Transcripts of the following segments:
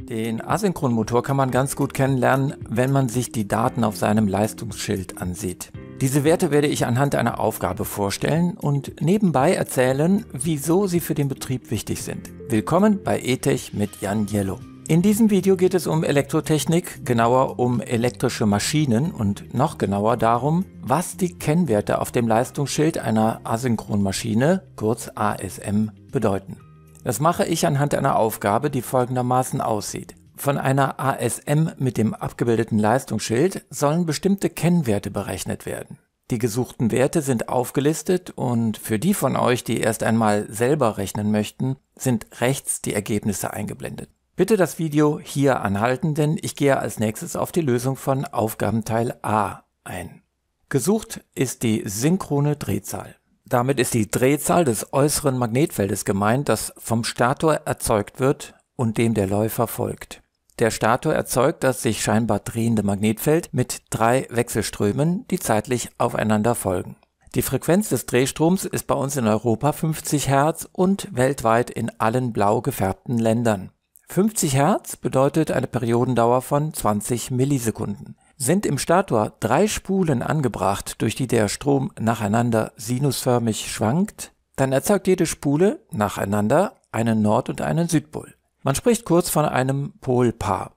Den Asynchronmotor kann man ganz gut kennenlernen, wenn man sich die Daten auf seinem Leistungsschild ansieht. Diese Werte werde ich anhand einer Aufgabe vorstellen und nebenbei erzählen, wieso sie für den Betrieb wichtig sind. Willkommen bei ETech mit Jan Jello. In diesem Video geht es um Elektrotechnik, genauer um elektrische Maschinen und noch genauer darum, was die Kennwerte auf dem Leistungsschild einer Asynchronmaschine, kurz ASM, bedeuten. Das mache ich anhand einer Aufgabe, die folgendermaßen aussieht. Von einer ASM mit dem abgebildeten Leistungsschild sollen bestimmte Kennwerte berechnet werden. Die gesuchten Werte sind aufgelistet und für die von euch, die erst einmal selber rechnen möchten, sind rechts die Ergebnisse eingeblendet. Bitte das Video hier anhalten, denn ich gehe als nächstes auf die Lösung von Aufgabenteil A ein. Gesucht ist die synchrone Drehzahl. Damit ist die Drehzahl des äußeren Magnetfeldes gemeint, das vom Stator erzeugt wird und dem der Läufer folgt. Der Stator erzeugt das sich scheinbar drehende Magnetfeld mit drei Wechselströmen, die zeitlich aufeinander folgen. Die Frequenz des Drehstroms ist bei uns in Europa 50 Hertz und weltweit in allen blau gefärbten Ländern. 50 Hertz bedeutet eine Periodendauer von 20 Millisekunden sind im Stator drei Spulen angebracht, durch die der Strom nacheinander sinusförmig schwankt, dann erzeugt jede Spule nacheinander einen Nord- und einen Südpol. Man spricht kurz von einem Polpaar.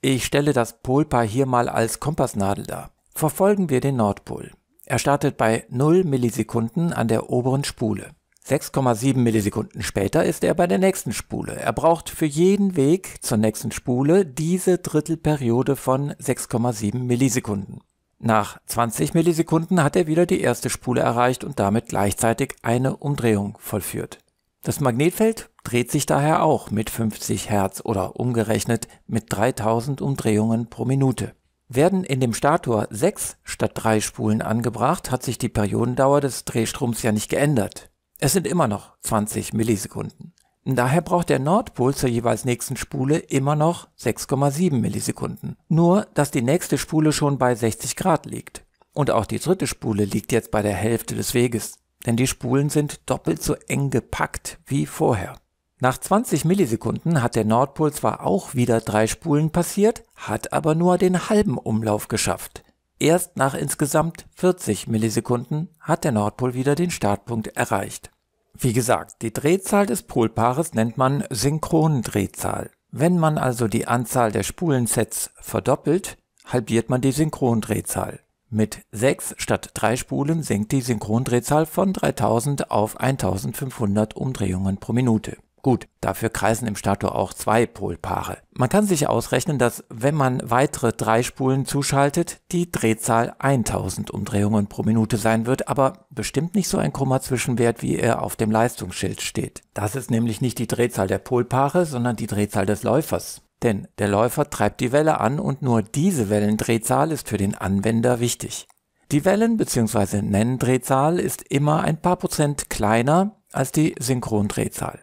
Ich stelle das Polpaar hier mal als Kompassnadel dar. Verfolgen wir den Nordpol. Er startet bei 0 Millisekunden an der oberen Spule. 6,7 Millisekunden später ist er bei der nächsten Spule. Er braucht für jeden Weg zur nächsten Spule diese Drittelperiode von 6,7 Millisekunden. Nach 20 Millisekunden hat er wieder die erste Spule erreicht und damit gleichzeitig eine Umdrehung vollführt. Das Magnetfeld dreht sich daher auch mit 50 Hertz oder umgerechnet mit 3000 Umdrehungen pro Minute. Werden in dem Stator 6 statt 3 Spulen angebracht, hat sich die Periodendauer des Drehstroms ja nicht geändert. Es sind immer noch 20 Millisekunden. Daher braucht der Nordpol zur jeweils nächsten Spule immer noch 6,7 Millisekunden. Nur, dass die nächste Spule schon bei 60 Grad liegt. Und auch die dritte Spule liegt jetzt bei der Hälfte des Weges. Denn die Spulen sind doppelt so eng gepackt wie vorher. Nach 20 Millisekunden hat der Nordpol zwar auch wieder drei Spulen passiert, hat aber nur den halben Umlauf geschafft. Erst nach insgesamt 40 Millisekunden hat der Nordpol wieder den Startpunkt erreicht. Wie gesagt, die Drehzahl des Polpaares nennt man Synchrondrehzahl. Wenn man also die Anzahl der Spulensets verdoppelt, halbiert man die Synchrondrehzahl. Mit 6 statt 3 Spulen sinkt die Synchrondrehzahl von 3000 auf 1500 Umdrehungen pro Minute. Gut, dafür kreisen im Stator auch zwei Polpaare. Man kann sich ausrechnen, dass wenn man weitere drei Spulen zuschaltet, die Drehzahl 1000 Umdrehungen pro Minute sein wird, aber bestimmt nicht so ein krummer Zwischenwert, wie er auf dem Leistungsschild steht. Das ist nämlich nicht die Drehzahl der Polpaare, sondern die Drehzahl des Läufers. Denn der Läufer treibt die Welle an und nur diese Wellendrehzahl ist für den Anwender wichtig. Die Wellen- bzw. Nennendrehzahl ist immer ein paar Prozent kleiner als die Synchrondrehzahl.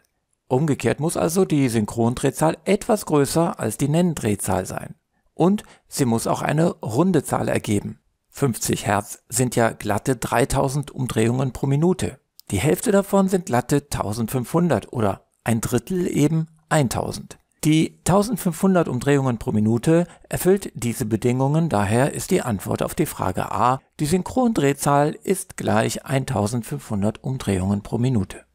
Umgekehrt muss also die Synchrondrehzahl etwas größer als die Nennendrehzahl sein. Und sie muss auch eine runde Zahl ergeben. 50 Hertz sind ja glatte 3000 Umdrehungen pro Minute. Die Hälfte davon sind glatte 1500 oder ein Drittel eben 1000. Die 1500 Umdrehungen pro Minute erfüllt diese Bedingungen, daher ist die Antwort auf die Frage A, die Synchrondrehzahl ist gleich 1500 Umdrehungen pro Minute.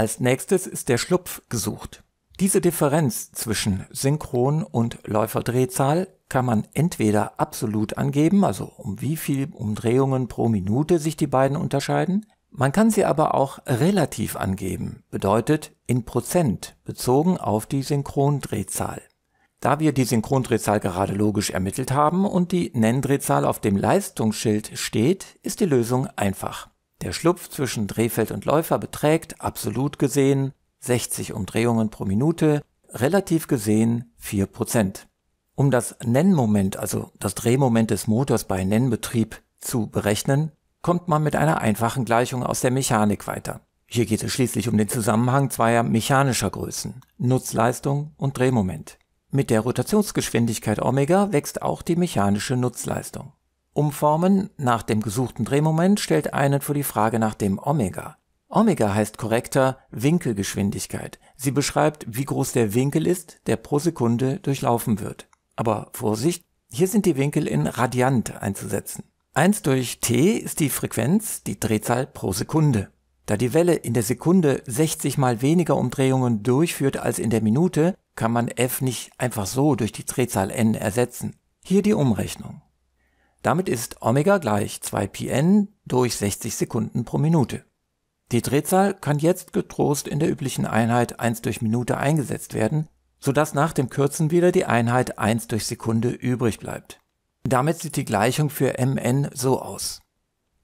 Als nächstes ist der Schlupf gesucht. Diese Differenz zwischen Synchron- und Läuferdrehzahl kann man entweder absolut angeben, also um wie viel Umdrehungen pro Minute sich die beiden unterscheiden. Man kann sie aber auch relativ angeben, bedeutet in Prozent, bezogen auf die Synchrondrehzahl. Da wir die Synchrondrehzahl gerade logisch ermittelt haben und die Nenndrehzahl auf dem Leistungsschild steht, ist die Lösung einfach. Der Schlupf zwischen Drehfeld und Läufer beträgt, absolut gesehen, 60 Umdrehungen pro Minute, relativ gesehen 4%. Um das Nennmoment, also das Drehmoment des Motors bei Nennbetrieb zu berechnen, kommt man mit einer einfachen Gleichung aus der Mechanik weiter. Hier geht es schließlich um den Zusammenhang zweier mechanischer Größen, Nutzleistung und Drehmoment. Mit der Rotationsgeschwindigkeit Omega wächst auch die mechanische Nutzleistung. Umformen nach dem gesuchten Drehmoment stellt einen vor die Frage nach dem Omega. Omega heißt korrekter Winkelgeschwindigkeit. Sie beschreibt, wie groß der Winkel ist, der pro Sekunde durchlaufen wird. Aber Vorsicht, hier sind die Winkel in Radiant einzusetzen. 1 durch t ist die Frequenz, die Drehzahl pro Sekunde. Da die Welle in der Sekunde 60 mal weniger Umdrehungen durchführt als in der Minute, kann man f nicht einfach so durch die Drehzahl n ersetzen. Hier die Umrechnung. Damit ist Omega gleich 2πn durch 60 Sekunden pro Minute. Die Drehzahl kann jetzt getrost in der üblichen Einheit 1 durch Minute eingesetzt werden, sodass nach dem Kürzen wieder die Einheit 1 durch Sekunde übrig bleibt. Damit sieht die Gleichung für Mn so aus.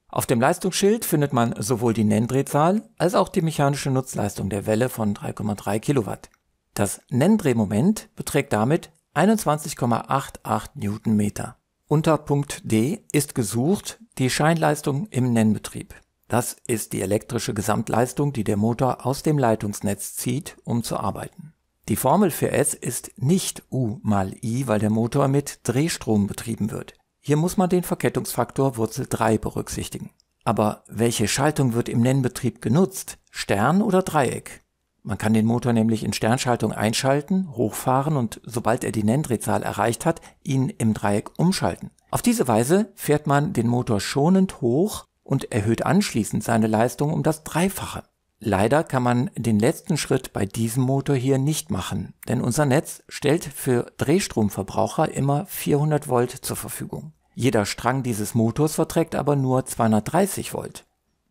Auf dem Leistungsschild findet man sowohl die Nenndrehzahl als auch die mechanische Nutzleistung der Welle von 3,3 Kilowatt. Das Nenndrehmoment beträgt damit 21,88 Newtonmeter. Unter Punkt D ist gesucht die Scheinleistung im Nennbetrieb. Das ist die elektrische Gesamtleistung, die der Motor aus dem Leitungsnetz zieht, um zu arbeiten. Die Formel für S ist nicht U mal I, weil der Motor mit Drehstrom betrieben wird. Hier muss man den Verkettungsfaktor Wurzel 3 berücksichtigen. Aber welche Schaltung wird im Nennbetrieb genutzt? Stern oder Dreieck? Man kann den Motor nämlich in Sternschaltung einschalten, hochfahren und sobald er die Nenndrehzahl erreicht hat, ihn im Dreieck umschalten. Auf diese Weise fährt man den Motor schonend hoch und erhöht anschließend seine Leistung um das Dreifache. Leider kann man den letzten Schritt bei diesem Motor hier nicht machen, denn unser Netz stellt für Drehstromverbraucher immer 400 Volt zur Verfügung. Jeder Strang dieses Motors verträgt aber nur 230 Volt.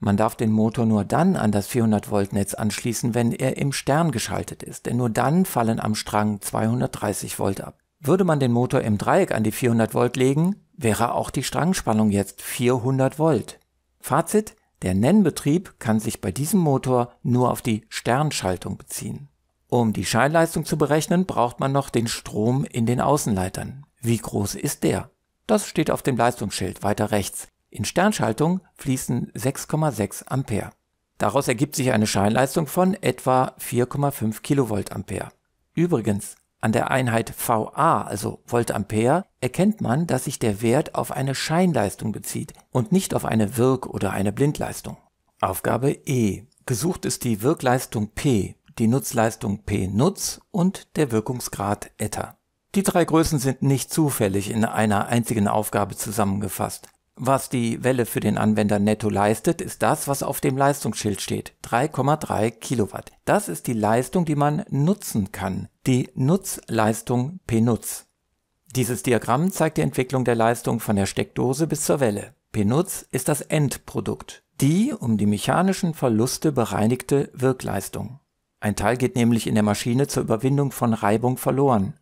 Man darf den Motor nur dann an das 400 Volt Netz anschließen, wenn er im Stern geschaltet ist, denn nur dann fallen am Strang 230 Volt ab. Würde man den Motor im Dreieck an die 400 Volt legen, wäre auch die Strangspannung jetzt 400 Volt. Fazit, der Nennbetrieb kann sich bei diesem Motor nur auf die Sternschaltung beziehen. Um die Scheinleistung zu berechnen, braucht man noch den Strom in den Außenleitern. Wie groß ist der? Das steht auf dem Leistungsschild weiter rechts. In Sternschaltung fließen 6,6 Ampere. Daraus ergibt sich eine Scheinleistung von etwa 4,5 Kilovoltampere. Übrigens, an der Einheit VA, also Voltampere, erkennt man, dass sich der Wert auf eine Scheinleistung bezieht und nicht auf eine Wirk- oder eine Blindleistung. Aufgabe E. Gesucht ist die Wirkleistung P, die Nutzleistung P Nutz und der Wirkungsgrad Eta. Die drei Größen sind nicht zufällig in einer einzigen Aufgabe zusammengefasst. Was die Welle für den Anwender netto leistet, ist das, was auf dem Leistungsschild steht. 3,3 Kilowatt. Das ist die Leistung, die man nutzen kann. Die Nutzleistung PNutz. Dieses Diagramm zeigt die Entwicklung der Leistung von der Steckdose bis zur Welle. PNutz ist das Endprodukt. Die um die mechanischen Verluste bereinigte Wirkleistung. Ein Teil geht nämlich in der Maschine zur Überwindung von Reibung verloren.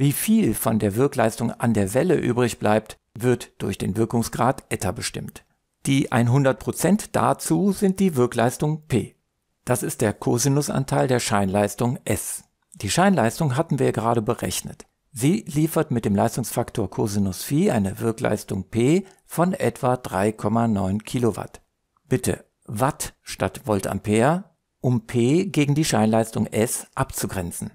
Wie viel von der Wirkleistung an der Welle übrig bleibt, wird durch den Wirkungsgrad eta bestimmt. Die 100% dazu sind die Wirkleistung P. Das ist der Cosinusanteil der Scheinleistung S. Die Scheinleistung hatten wir gerade berechnet. Sie liefert mit dem Leistungsfaktor Cosinus Phi eine Wirkleistung P von etwa 3,9 Kilowatt. Bitte Watt statt Voltampere, um P gegen die Scheinleistung S abzugrenzen.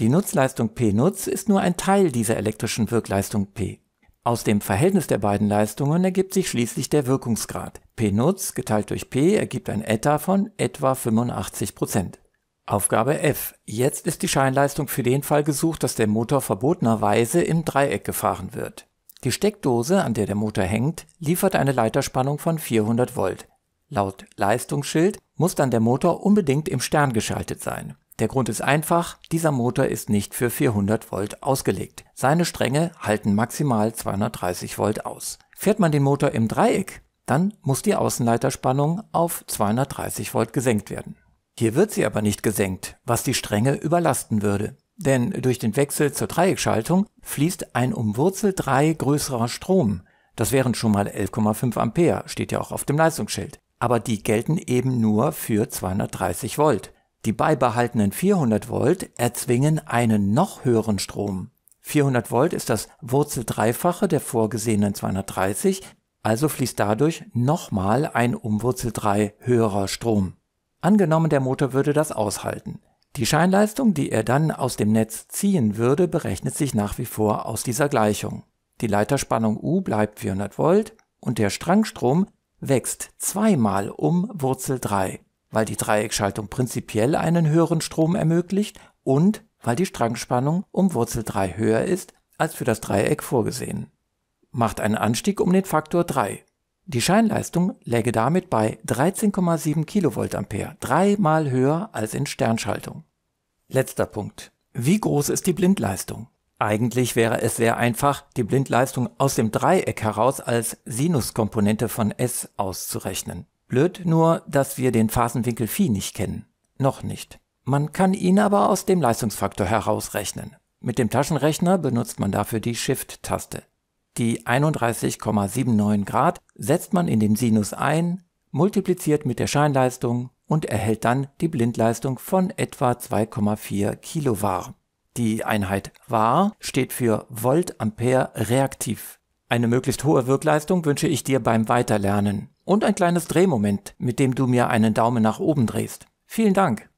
Die Nutzleistung P Nutz ist nur ein Teil dieser elektrischen Wirkleistung P. Aus dem Verhältnis der beiden Leistungen ergibt sich schließlich der Wirkungsgrad. P Nutz geteilt durch P ergibt ein Eta von etwa 85%. Prozent. Aufgabe F. Jetzt ist die Scheinleistung für den Fall gesucht, dass der Motor verbotenerweise im Dreieck gefahren wird. Die Steckdose, an der der Motor hängt, liefert eine Leiterspannung von 400 Volt. Laut Leistungsschild muss dann der Motor unbedingt im Stern geschaltet sein. Der Grund ist einfach, dieser Motor ist nicht für 400 Volt ausgelegt. Seine Stränge halten maximal 230 Volt aus. Fährt man den Motor im Dreieck, dann muss die Außenleiterspannung auf 230 Volt gesenkt werden. Hier wird sie aber nicht gesenkt, was die Stränge überlasten würde. Denn durch den Wechsel zur Dreieckschaltung fließt ein um Wurzel 3 größerer Strom. Das wären schon mal 11,5 Ampere, steht ja auch auf dem Leistungsschild. Aber die gelten eben nur für 230 Volt. Die beibehaltenen 400 Volt erzwingen einen noch höheren Strom. 400 Volt ist das Wurzeldreifache der vorgesehenen 230, also fließt dadurch nochmal ein um Wurzel 3 höherer Strom. Angenommen, der Motor würde das aushalten. Die Scheinleistung, die er dann aus dem Netz ziehen würde, berechnet sich nach wie vor aus dieser Gleichung. Die Leiterspannung U bleibt 400 Volt und der Strangstrom wächst zweimal um Wurzel 3 weil die Dreieckschaltung prinzipiell einen höheren Strom ermöglicht und weil die Strangspannung um Wurzel 3 höher ist als für das Dreieck vorgesehen. Macht einen Anstieg um den Faktor 3. Die Scheinleistung läge damit bei 13,7 kVA, dreimal höher als in Sternschaltung. Letzter Punkt. Wie groß ist die Blindleistung? Eigentlich wäre es sehr einfach, die Blindleistung aus dem Dreieck heraus als Sinuskomponente von S auszurechnen. Blöd nur, dass wir den Phasenwinkel Phi nicht kennen. Noch nicht. Man kann ihn aber aus dem Leistungsfaktor herausrechnen. Mit dem Taschenrechner benutzt man dafür die Shift-Taste. Die 31,79 Grad setzt man in den Sinus ein, multipliziert mit der Scheinleistung und erhält dann die Blindleistung von etwa 2,4 Kilowatt. Die Einheit VAR steht für Volt Ampere reaktiv. Eine möglichst hohe Wirkleistung wünsche ich dir beim Weiterlernen und ein kleines Drehmoment, mit dem du mir einen Daumen nach oben drehst. Vielen Dank.